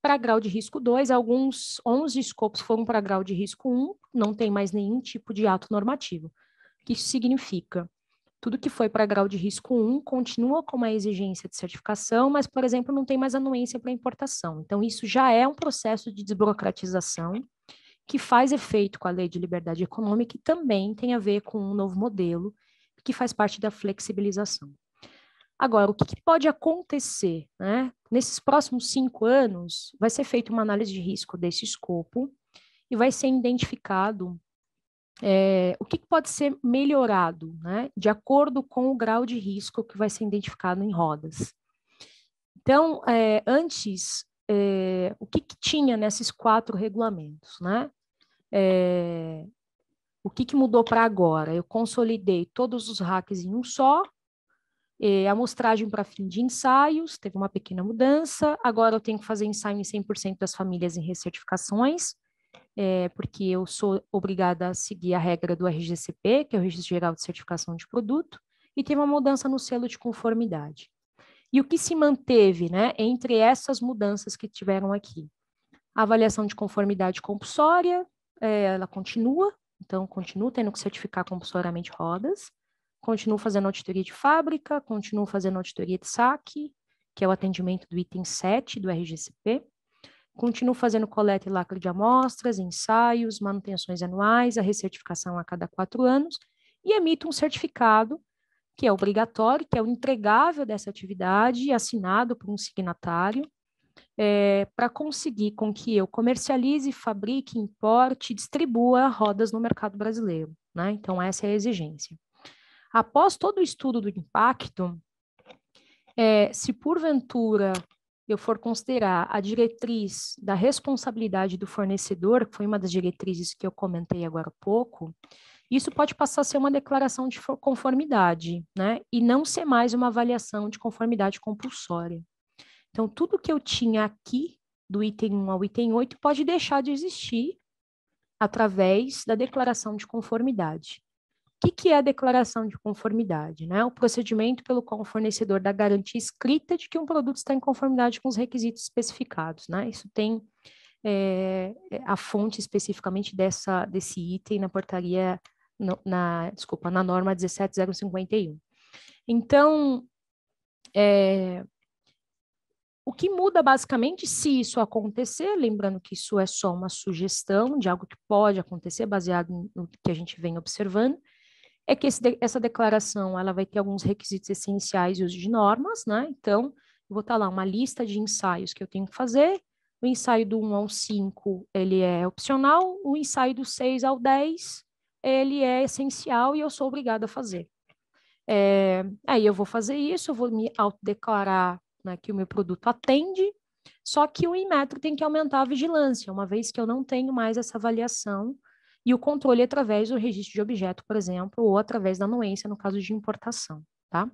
para grau de risco 2, alguns 11 escopos foram para grau de risco 1, um, não tem mais nenhum tipo de ato normativo isso significa? Tudo que foi para grau de risco 1 continua com uma exigência de certificação, mas, por exemplo, não tem mais anuência para importação. Então, isso já é um processo de desburocratização que faz efeito com a lei de liberdade econômica e também tem a ver com um novo modelo que faz parte da flexibilização. Agora, o que, que pode acontecer? Né? Nesses próximos cinco anos, vai ser feita uma análise de risco desse escopo e vai ser identificado é, o que, pode ser melhorado, né, de acordo com o grau de risco que vai ser identificado em rodas. Então, é, antes, é, o que, que, tinha nesses quatro regulamentos, né? É, o que, que mudou para agora? Eu consolidei todos os hacks em um só, é, A amostragem para fim de ensaios, teve uma pequena mudança, agora eu tenho que fazer ensaio em 100% das famílias em recertificações, é, porque eu sou obrigada a seguir a regra do RGCP, que é o Registro Geral de Certificação de Produto, e teve uma mudança no selo de conformidade. E o que se manteve né, entre essas mudanças que tiveram aqui? A avaliação de conformidade compulsória, é, ela continua, então continuo tendo que certificar compulsoriamente rodas, continuo fazendo auditoria de fábrica, continuo fazendo auditoria de saque, que é o atendimento do item 7 do RGCP, Continuo fazendo coleta e lacre de amostras, ensaios, manutenções anuais, a recertificação a cada quatro anos e emito um certificado que é obrigatório, que é o entregável dessa atividade, assinado por um signatário, é, eh, para conseguir com que eu comercialize, fabrique, importe, distribua rodas no mercado brasileiro. Né? Então, essa é a exigência. Após todo o estudo do impacto, é, se porventura eu for considerar a diretriz da responsabilidade do fornecedor, que foi uma das diretrizes que eu comentei agora há pouco, isso pode passar a ser uma declaração de conformidade, né? E não ser mais uma avaliação de conformidade compulsória. Então, tudo que eu tinha aqui, do item 1 ao item 8, pode deixar de existir através da declaração de conformidade. O que, que é a declaração de conformidade? Né? O procedimento pelo qual o fornecedor dá garantia escrita de que um produto está em conformidade com os requisitos especificados. Né? Isso tem é, a fonte especificamente dessa, desse item na portaria, no, na, desculpa, na norma 17051. Então, é, o que muda basicamente, se isso acontecer, lembrando que isso é só uma sugestão de algo que pode acontecer, baseado no que a gente vem observando, é que esse, essa declaração ela vai ter alguns requisitos essenciais e uso de normas, né? Então, eu vou estar tá lá uma lista de ensaios que eu tenho que fazer. O ensaio do 1 ao 5, ele é opcional, o ensaio do 6 ao 10, ele é essencial e eu sou obrigada a fazer. É, aí eu vou fazer isso, eu vou me autodeclarar né, que o meu produto atende, só que o Inmetro tem que aumentar a vigilância, uma vez que eu não tenho mais essa avaliação e o controle através do registro de objeto, por exemplo, ou através da anuência no caso de importação, tá?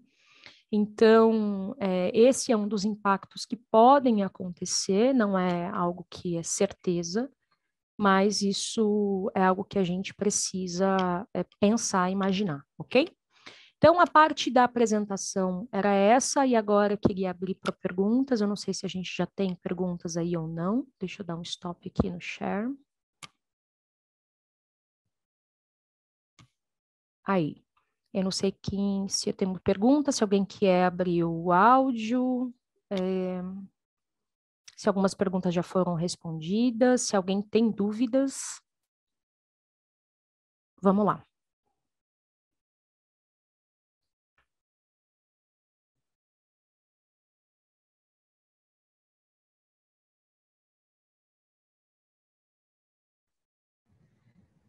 Então, é, esse é um dos impactos que podem acontecer, não é algo que é certeza, mas isso é algo que a gente precisa é, pensar, imaginar, ok? Então, a parte da apresentação era essa, e agora eu queria abrir para perguntas. Eu não sei se a gente já tem perguntas aí ou não. Deixa eu dar um stop aqui no share. aí. Eu não sei quem, se eu tenho pergunta, se alguém quer abrir o áudio, é, se algumas perguntas já foram respondidas, se alguém tem dúvidas. Vamos lá.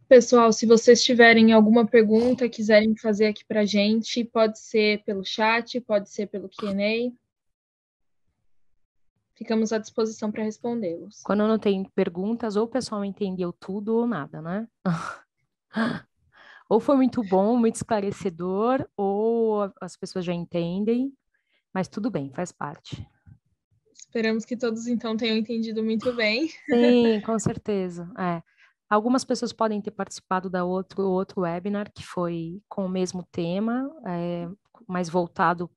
Pessoal, se vocês tiverem alguma pergunta, quiserem fazer aqui para a gente, pode ser pelo chat, pode ser pelo Q&A. Ficamos à disposição para respondê-los. Quando não tem perguntas, ou o pessoal entendeu tudo ou nada, né? ou foi muito bom, muito esclarecedor, ou as pessoas já entendem, mas tudo bem, faz parte. Esperamos que todos, então, tenham entendido muito bem. Sim, com certeza. É. Algumas pessoas podem ter participado da outro, outro webinar, que foi com o mesmo tema, é, eh, mas voltado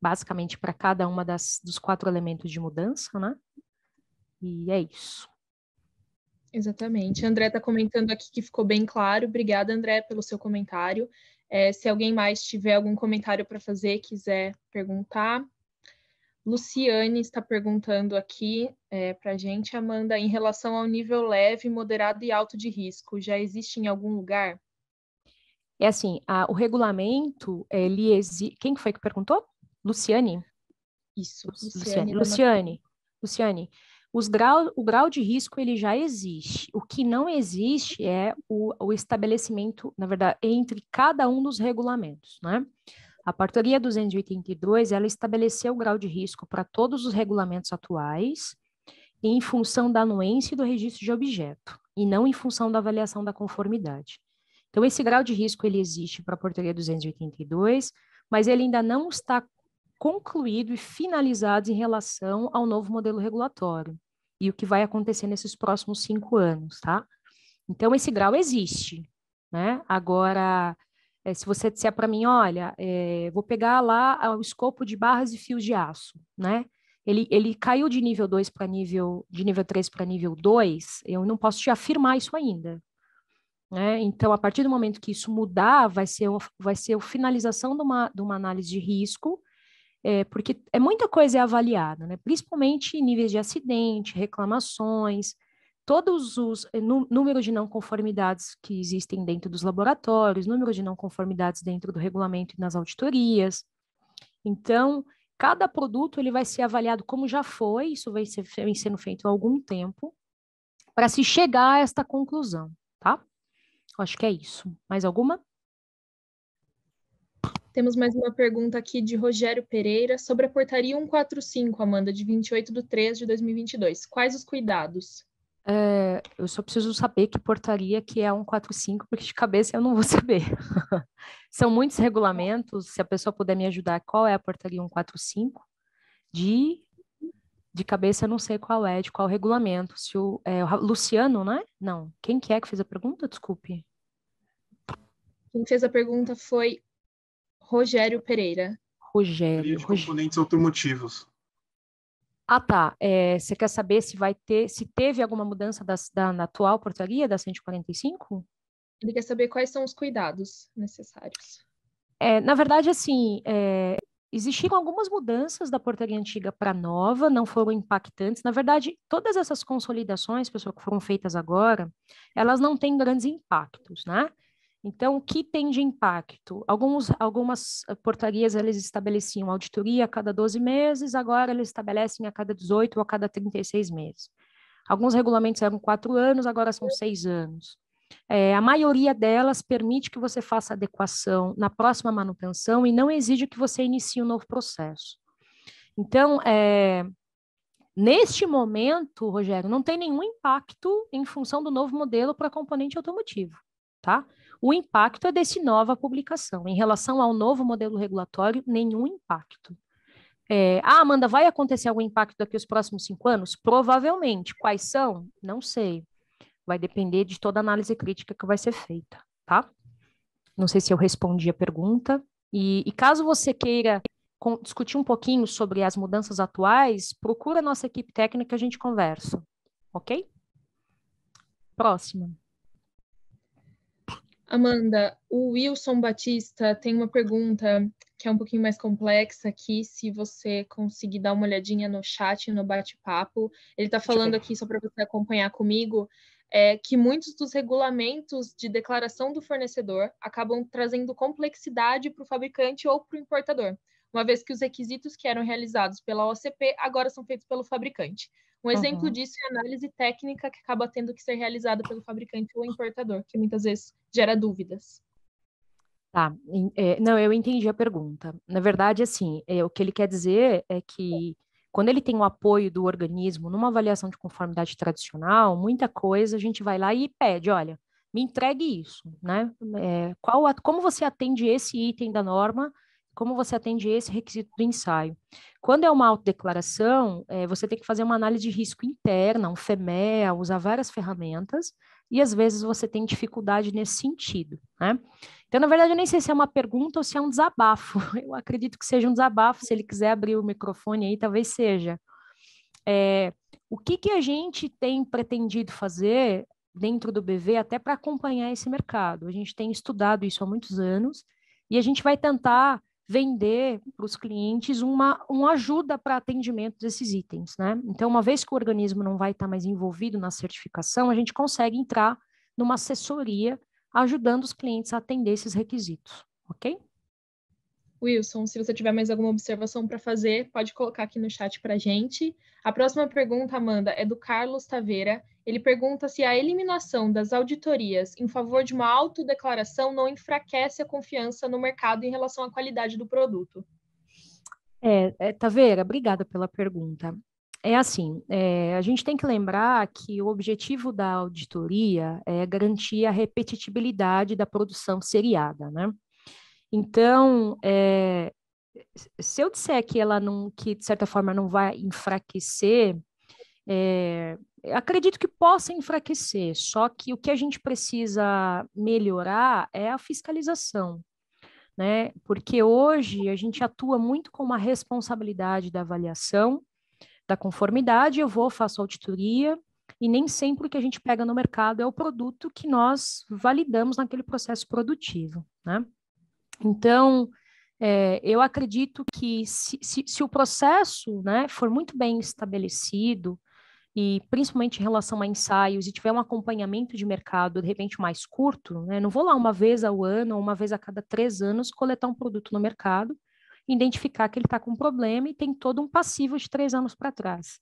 basicamente para cada uma das, dos quatro elementos de mudança, né? E é isso. Exatamente. André está comentando aqui que ficou bem claro. Obrigada, André, pelo seu comentário. É, se alguém mais tiver algum comentário para fazer, quiser perguntar, Luciane está perguntando aqui é, para a gente, Amanda, em relação ao nível leve, moderado e alto de risco, já existe em algum lugar? É assim, a, o regulamento, ele exige... Quem foi que perguntou? Luciane? Isso, Luciane. Luciane, Luciane, Luciane os grau, o grau de risco, ele já existe. O que não existe é o, o estabelecimento, na verdade, entre cada um dos regulamentos, né? A Partoria 282 ela estabeleceu o grau de risco para todos os regulamentos atuais em função da anuência do registro de objeto e não em função da avaliação da conformidade. Então, esse grau de risco ele existe para a Portaria 282, mas ele ainda não está concluído e finalizado em relação ao novo modelo regulatório e o que vai acontecer nesses próximos cinco anos, tá? Então, esse grau existe, né? Agora, é, se você disser para mim, olha, é, vou pegar lá ah, o escopo de barras e fios de aço, né? Ele, ele caiu de nível 2 para nível, de nível 3 para nível 2, eu não posso te afirmar isso ainda. Né? Então, a partir do momento que isso mudar, vai ser, vai ser a finalização de uma, de uma análise de risco, é, porque é muita coisa é avaliada, né? principalmente níveis de acidente, reclamações, todos os eh, números de não conformidades que existem dentro dos laboratórios, número de não conformidades dentro do regulamento e nas auditorias. Então, cada produto ele vai ser avaliado como já foi, isso vai ser, vem sendo feito há algum tempo, para se chegar a esta conclusão, tá? Eu acho que é isso. Mais alguma? Temos mais uma pergunta aqui de Rogério Pereira sobre a portaria 145, Amanda, de 28 de 3 de 2022. Quais os cuidados? É, eu só preciso saber que portaria que é 145, porque de cabeça eu não vou saber. São muitos regulamentos, se a pessoa puder me ajudar, qual é a portaria 145? De, de cabeça eu não sei qual é, de qual regulamento. Se o, é, o Luciano, né? Não, quem que é que fez a pergunta? Desculpe. Quem fez a pergunta foi Rogério Pereira. Rogério. De componentes Rogério. automotivos. Ah, tá. É, você quer saber se vai ter, se teve alguma mudança da, da, na atual portaria da 145? Ele quer saber quais são os cuidados necessários. É, na verdade, assim, é, existiram algumas mudanças da portaria antiga para a nova, não foram impactantes. Na verdade, todas essas consolidações, pessoal, que foram feitas agora, elas não têm grandes impactos, né? Então, o que tem de impacto? Alguns, algumas eh, portarias eles estabeleciam auditoria a cada 12 meses, agora eles estabelecem a cada 18 ou a cada 36 meses. Alguns regulamentos eram quatro anos, agora são seis anos. É, a maioria delas permite que você faça adequação na próxima manutenção e não exige que você inicie um novo processo. Então, é, neste momento, Rogério, não tem nenhum impacto em função do novo modelo para componente automotivo, tá? O impacto é desse nova publicação. Em relação ao novo modelo regulatório, nenhum impacto. É, ah, Amanda, vai acontecer algum impacto daqui aos próximos cinco anos? Provavelmente. Quais são? Não sei. Vai depender de toda a análise crítica que vai ser feita, tá? Não sei se eu respondi a pergunta. E, e caso você queira com, discutir um pouquinho sobre as mudanças atuais, procura a nossa equipe técnica e a gente conversa, ok? Próxima. Amanda, o Wilson Batista tem uma pergunta que é um pouquinho mais complexa aqui, se você conseguir dar uma olhadinha no chat, no bate-papo. Ele está falando aqui, só para você acompanhar comigo, é, que muitos dos regulamentos de declaração do fornecedor acabam trazendo complexidade para o fabricante ou para o importador, uma vez que os requisitos que eram realizados pela OCP agora são feitos pelo fabricante. Um exemplo uhum. disso é a análise técnica que acaba tendo que ser realizada pelo fabricante ou importador, que muitas vezes gera dúvidas. Tá, é, não, eu entendi a pergunta. Na verdade, assim, é, o que ele quer dizer é que quando ele tem o apoio do organismo numa avaliação de conformidade tradicional, muita coisa a gente vai lá e pede, olha, me entregue isso, né? É, qual, como você atende esse item da norma como você atende esse requisito do ensaio? Quando é uma autodeclaração, é, você tem que fazer uma análise de risco interna, um FEMEA, usar várias ferramentas, e às vezes você tem dificuldade nesse sentido, né? Então, na verdade, eu nem sei se é uma pergunta ou se é um desabafo. Eu acredito que seja um desabafo, se ele quiser abrir o microfone aí, talvez seja. É, o que, que a gente tem pretendido fazer dentro do BV até para acompanhar esse mercado? A gente tem estudado isso há muitos anos, e a gente vai tentar vender para os clientes uma, uma ajuda para atendimento desses itens, né? Então, uma vez que o organismo não vai estar mais envolvido na certificação, a gente consegue entrar numa assessoria ajudando os clientes a atender esses requisitos, ok? Wilson, se você tiver mais alguma observação para fazer, pode colocar aqui no chat para a gente. A próxima pergunta, Amanda, é do Carlos Taveira ele pergunta se a eliminação das auditorias em favor de uma autodeclaração não enfraquece a confiança no mercado em relação à qualidade do produto. É, é Taveira, obrigada pela pergunta. É assim, é, a gente tem que lembrar que o objetivo da auditoria é garantir a repetitibilidade da produção seriada, né? Então, é, se eu disser que ela não, que de certa forma não vai enfraquecer é, acredito que possa enfraquecer, só que o que a gente precisa melhorar é a fiscalização, né? Porque hoje a gente atua muito com uma responsabilidade da avaliação, da conformidade, eu vou, faço auditoria, e nem sempre o que a gente pega no mercado é o produto que nós validamos naquele processo produtivo, né? Então, é, eu acredito que se, se, se o processo né, for muito bem estabelecido, e principalmente em relação a ensaios, e tiver um acompanhamento de mercado, de repente, mais curto, né? não vou lá uma vez ao ano ou uma vez a cada três anos coletar um produto no mercado, identificar que ele está com um problema e tem todo um passivo de três anos para trás.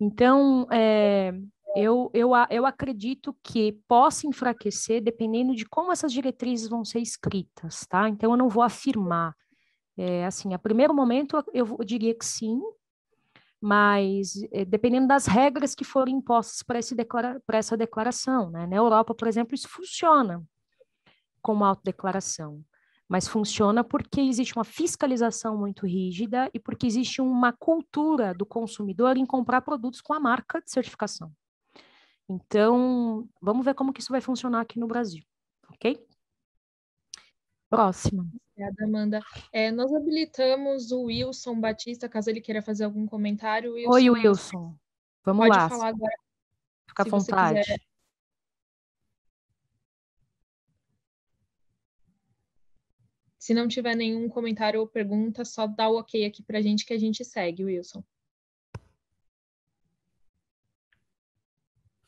Então, é, eu, eu, eu acredito que possa enfraquecer dependendo de como essas diretrizes vão ser escritas, tá? Então, eu não vou afirmar. É, assim, a primeiro momento eu diria que sim, mas eh, dependendo das regras que forem impostas para declara essa declaração. Né? Na Europa, por exemplo, isso funciona como autodeclaração, mas funciona porque existe uma fiscalização muito rígida e porque existe uma cultura do consumidor em comprar produtos com a marca de certificação. Então, vamos ver como que isso vai funcionar aqui no Brasil, ok? Próxima. Obrigada, Amanda. É, nós habilitamos o Wilson Batista, caso ele queira fazer algum comentário. Wilson, Oi, Wilson. Vamos pode lá. Falar agora, Fica à vontade. Se não tiver nenhum comentário ou pergunta, só dá o ok aqui para a gente que a gente segue, Wilson.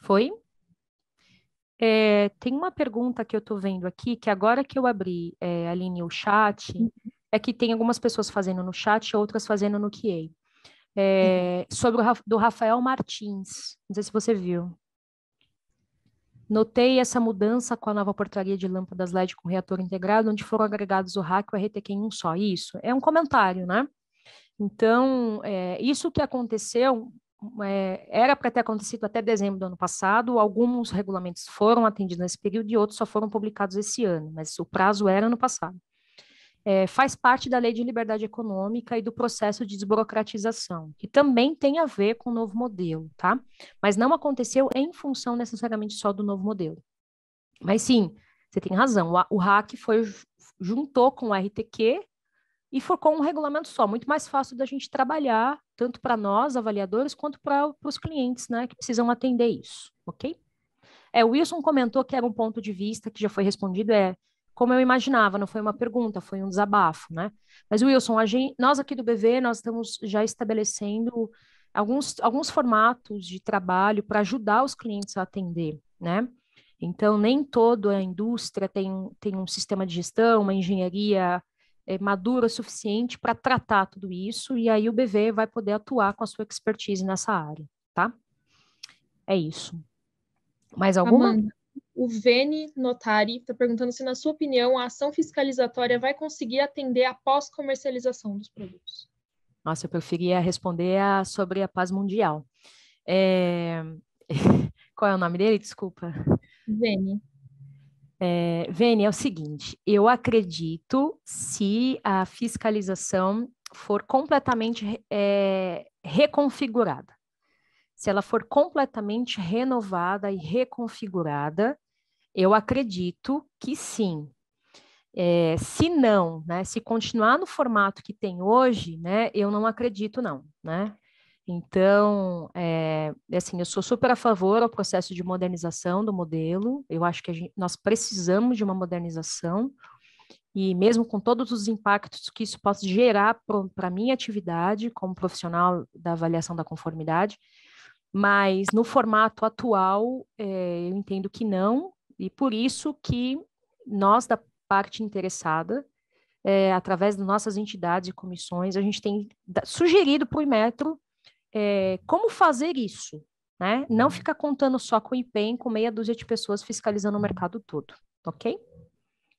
Foi? É, tem uma pergunta que eu estou vendo aqui, que agora que eu abri, é, Aline, o chat, uhum. é que tem algumas pessoas fazendo no chat, outras fazendo no QA. É, uhum. Eh, sobre o do Rafael Martins, não sei se você viu. Notei essa mudança com a nova portaria de lâmpadas LED com reator integrado, onde foram agregados o rack e o RTQ em um só. Isso é um comentário, né? Então, é, isso que aconteceu é, era para ter acontecido até dezembro do ano passado, alguns regulamentos foram atendidos nesse período e outros só foram publicados esse ano, mas o prazo era ano passado. É, faz parte da Lei de Liberdade Econômica e do processo de desburocratização, que também tem a ver com o novo modelo, tá? Mas não aconteceu em função necessariamente só do novo modelo. Mas sim, você tem razão, o, o hack foi juntou com o RTQ, e for com um regulamento só, muito mais fácil da gente trabalhar, tanto para nós, avaliadores, quanto para os clientes, né, que precisam atender isso, ok? É, o Wilson comentou que era um ponto de vista que já foi respondido, é como eu imaginava, não foi uma pergunta, foi um desabafo, né? Mas, Wilson, gente, nós aqui do BV, nós estamos já estabelecendo alguns, alguns formatos de trabalho para ajudar os clientes a atender, né? Então, nem toda a indústria tem, tem um sistema de gestão, uma engenharia é, madura o suficiente para tratar tudo isso, e aí o BV vai poder atuar com a sua expertise nessa área, tá? É isso. Mais alguma? Amanda, o Vene Notari está perguntando se, na sua opinião, a ação fiscalizatória vai conseguir atender a pós-comercialização dos produtos. Nossa, eu preferia responder a, sobre a paz mundial. É... Qual é o nome dele? Desculpa. Vene. É, Vene, é o seguinte: eu acredito se a fiscalização for completamente é, reconfigurada, se ela for completamente renovada e reconfigurada, eu acredito que sim. É, se não, né, se continuar no formato que tem hoje, né, eu não acredito não, né? Então, é, assim, eu sou super a favor ao processo de modernização do modelo. Eu acho que gente, nós precisamos de uma modernização e mesmo com todos os impactos que isso possa gerar para a minha atividade como profissional da avaliação da conformidade, mas no formato atual é, eu entendo que não, e por isso que nós da parte interessada, é, através das nossas entidades e comissões, a gente tem sugerido para o Imetro é, como fazer isso, né? Não uhum. ficar contando só com o IPEM, com meia dúzia de pessoas fiscalizando o mercado todo, ok?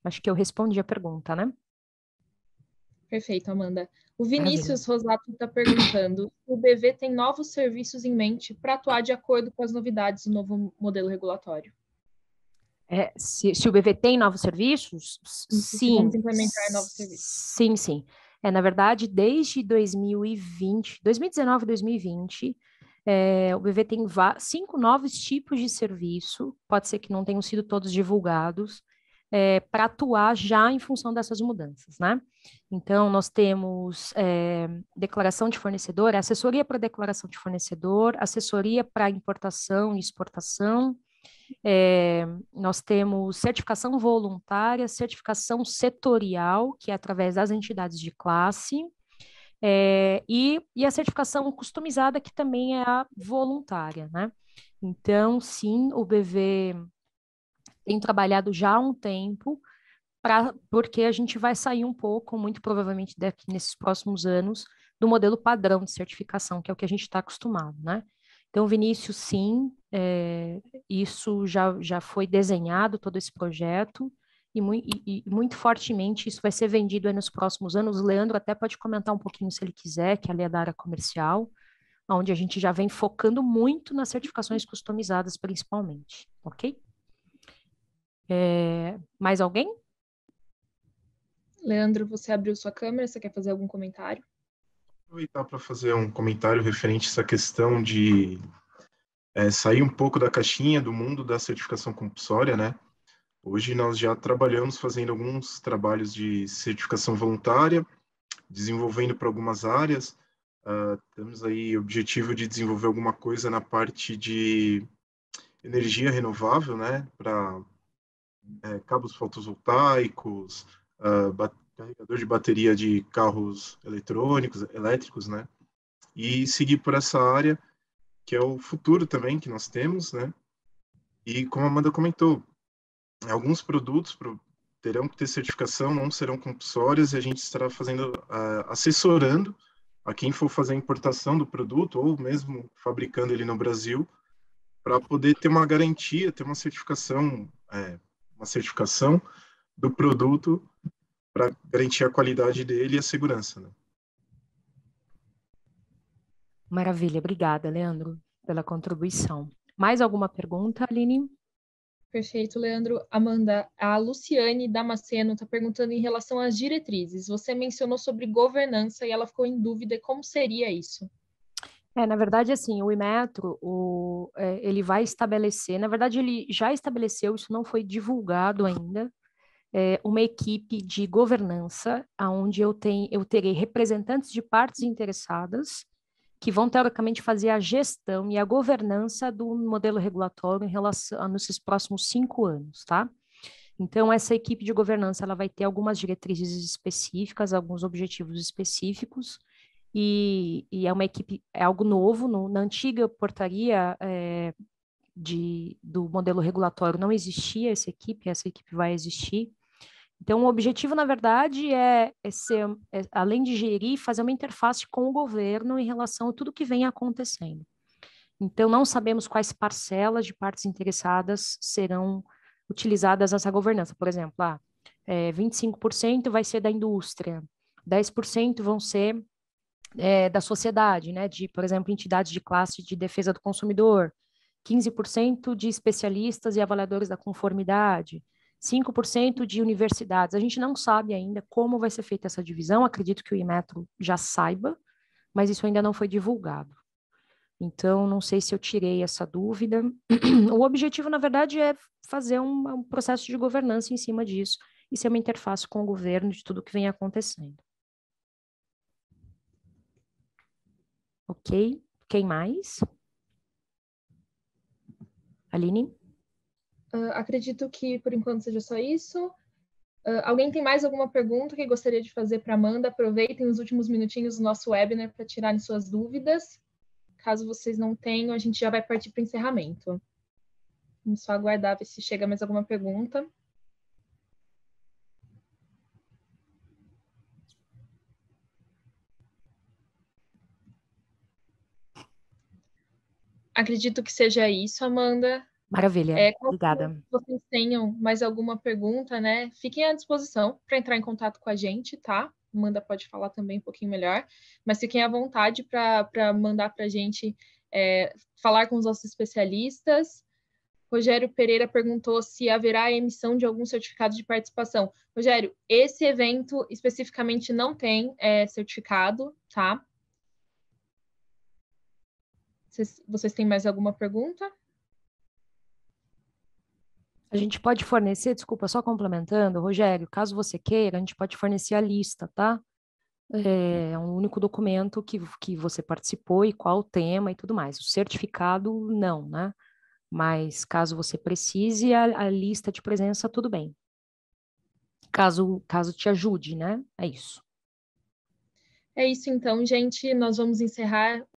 Acho que eu respondi a pergunta, né? Perfeito, Amanda. O Vinícius Rosato está perguntando: o BV tem novos serviços em mente para atuar de acordo com as novidades do novo modelo regulatório? É, se, se, o BV tem novos serviços, uhum, sim. Vamos implementar novos serviços. Sim, sim. É, na verdade, desde 2020, 2019 2020, é, o BV tem cinco novos tipos de serviço, pode ser que não tenham sido todos divulgados, é, para atuar já em função dessas mudanças, né? Então, nós temos é, declaração de fornecedor, assessoria para declaração de fornecedor, assessoria para importação e exportação, é, nós temos certificação voluntária, certificação setorial, que é através das entidades de classe, é, e, e a certificação customizada, que também é a voluntária, né? Então, sim, o BV tem trabalhado já há um tempo, pra, porque a gente vai sair um pouco, muito provavelmente daqui nesses próximos anos, do modelo padrão de certificação, que é o que a gente está acostumado, né? Então, Vinícius, sim, é, isso já, já foi desenhado, todo esse projeto, e, mu e, e, muito fortemente isso vai ser vendido nos próximos anos. O Leandro até pode comentar um pouquinho, se ele quiser, que ali é da área comercial, onde a gente já vem focando muito nas certificações customizadas, principalmente, ok? É, mais alguém? Leandro, você abriu sua câmera, você quer fazer algum comentário? aproveitar para fazer um comentário referente a essa questão de é, sair um pouco da caixinha do mundo da certificação compulsória, né? Hoje nós já trabalhamos fazendo alguns trabalhos de certificação voluntária, desenvolvendo para algumas áreas. Uh, temos aí o objetivo de desenvolver alguma coisa na parte de energia renovável, né? Para é, cabos fotovoltaicos, uh, carregador de bateria de carros eletrônicos, elétricos, né? E seguir por essa área, que é o futuro também que nós temos, né? E como a Amanda comentou, alguns produtos terão que ter certificação, não serão compulsórias, e a gente estará fazendo, uh, assessorando a quem for fazer a importação do produto, ou mesmo fabricando ele no Brasil, para poder ter uma garantia, ter uma certificação, é, uma certificação do produto para garantir a qualidade dele e a segurança. Né? Maravilha, obrigada, Leandro, pela contribuição. Mais alguma pergunta, Aline? Perfeito, Leandro. Amanda, a Luciane Damasceno está perguntando em relação às diretrizes. Você mencionou sobre governança e ela ficou em dúvida como seria isso. É, na verdade, assim, o Imetro, o, é, ele vai estabelecer, na verdade, ele já estabeleceu, isso não foi divulgado ainda, é, uma equipe de governança, onde eu, tenho, eu terei representantes de partes interessadas, que vão teoricamente fazer a gestão e a governança do modelo regulatório em relação a nesses próximos cinco anos, tá? Então essa equipe de governança ela vai ter algumas diretrizes específicas, alguns objetivos específicos e, e é uma equipe é algo novo no, na antiga portaria é, de, do modelo regulatório não existia essa equipe, essa equipe vai existir então, o objetivo, na verdade, é, é ser, é, além de gerir, fazer uma interface com o governo em relação a tudo que vem acontecendo. Então, não sabemos quais parcelas de partes interessadas serão utilizadas nessa governança. Por exemplo, ah, é, 25% vai ser da indústria, 10% vão ser é, da sociedade, né? de, por exemplo, entidades de classe de defesa do consumidor, 15% de especialistas e avaliadores da conformidade, 5% de universidades. A gente não sabe ainda como vai ser feita essa divisão, acredito que o Imetro já saiba, mas isso ainda não foi divulgado. Então, não sei se eu tirei essa dúvida. O objetivo, na verdade, é fazer um, um processo de governança em cima disso e ser uma interface com o governo de tudo que vem acontecendo. Ok? Quem mais? Aline? Uh, acredito que por enquanto seja só isso. Uh, alguém tem mais alguma pergunta que gostaria de fazer para Amanda? Aproveitem os últimos minutinhos do nosso webinar para tirarem suas dúvidas. Caso vocês não tenham, a gente já vai partir para o encerramento. Vamos só aguardar ver se chega mais alguma pergunta. Acredito que seja isso, Amanda. Maravilha. É, Obrigada. Se vocês tenham mais alguma pergunta, né? Fiquem à disposição para entrar em contato com a gente, tá? Amanda pode falar também um pouquinho melhor, mas fiquem à vontade para mandar para a gente é, falar com os nossos especialistas. Rogério Pereira perguntou se haverá emissão de algum certificado de participação. Rogério, esse evento especificamente não tem é, certificado, tá? Vocês, vocês têm mais alguma pergunta? A gente pode fornecer, desculpa, só complementando, Rogério, caso você queira, a gente pode fornecer a lista, tá? Uhum. É, é um único documento que, que você participou e qual o tema e tudo mais. O certificado, não, né? Mas caso você precise, a, a lista de presença, tudo bem. Caso, caso te ajude, né? É isso. É isso então, gente. Nós vamos encerrar